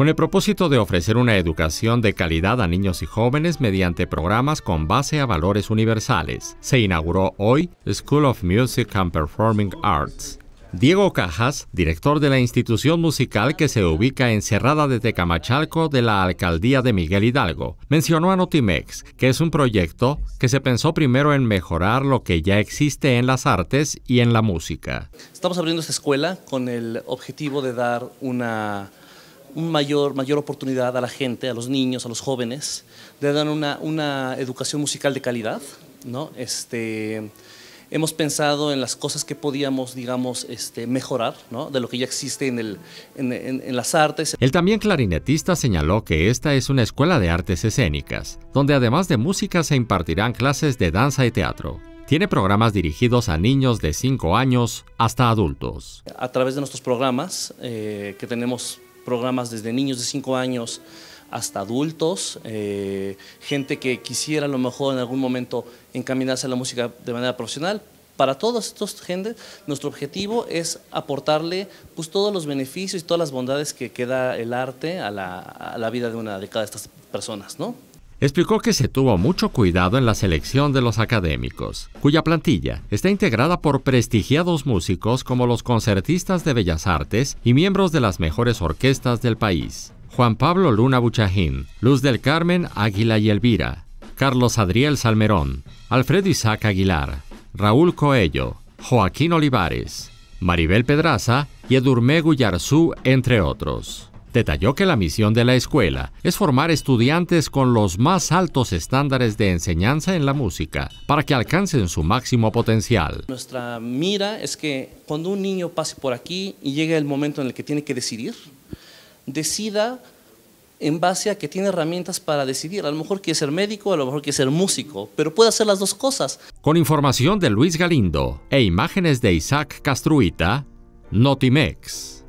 con el propósito de ofrecer una educación de calidad a niños y jóvenes mediante programas con base a valores universales. Se inauguró hoy School of Music and Performing Arts. Diego Cajas, director de la institución musical que se ubica en Cerrada de Tecamachalco de la alcaldía de Miguel Hidalgo, mencionó a Notimex, que es un proyecto que se pensó primero en mejorar lo que ya existe en las artes y en la música. Estamos abriendo esta escuela con el objetivo de dar una mayor, mayor oportunidad a la gente, a los niños, a los jóvenes, de dar una, educación musical de calidad. ¿no? Este, hemos pensado en las cosas que podíamos, digamos, este, mejorar ¿no? de lo que ya existe en, el, en, las artes. El también clarinetista señaló que esta es una escuela de artes escénicas, donde además de música se impartirán clases de danza y teatro. Tiene programas dirigidos a niños de 5 años hasta adultos. A través de nuestros programas, eh, que tenemos programas desde niños de 5 años hasta adultos, eh, gente que quisiera a lo mejor en algún momento encaminarse a la música de manera profesional. Para todos estos gente, nuestro objetivo es aportarle pues, todos los beneficios y todas las bondades que queda el arte a la, a la vida de una de cada estas personas, ¿no? explicó que se tuvo mucho cuidado en la selección de los académicos, cuya plantilla está integrada por prestigiados músicos como los concertistas de Bellas Artes y miembros de las mejores orquestas del país. Juan Pablo Luna Buchajín, Luz del Carmen Águila y Elvira, Carlos Adriel Salmerón, Alfredo Isaac Aguilar, Raúl Coello, Joaquín Olivares, Maribel Pedraza y Edurme Guyarzú, entre otros. Detalló que la misión de la escuela es formar estudiantes con los más altos estándares de enseñanza en la música para que alcancen su máximo potencial. Nuestra mira es que cuando un niño pase por aquí y llegue el momento en el que tiene que decidir, decida en base a que tiene herramientas para decidir. A lo mejor quiere ser médico, a lo mejor quiere ser músico, pero puede hacer las dos cosas. Con información de Luis Galindo e imágenes de Isaac Castruita, Notimex.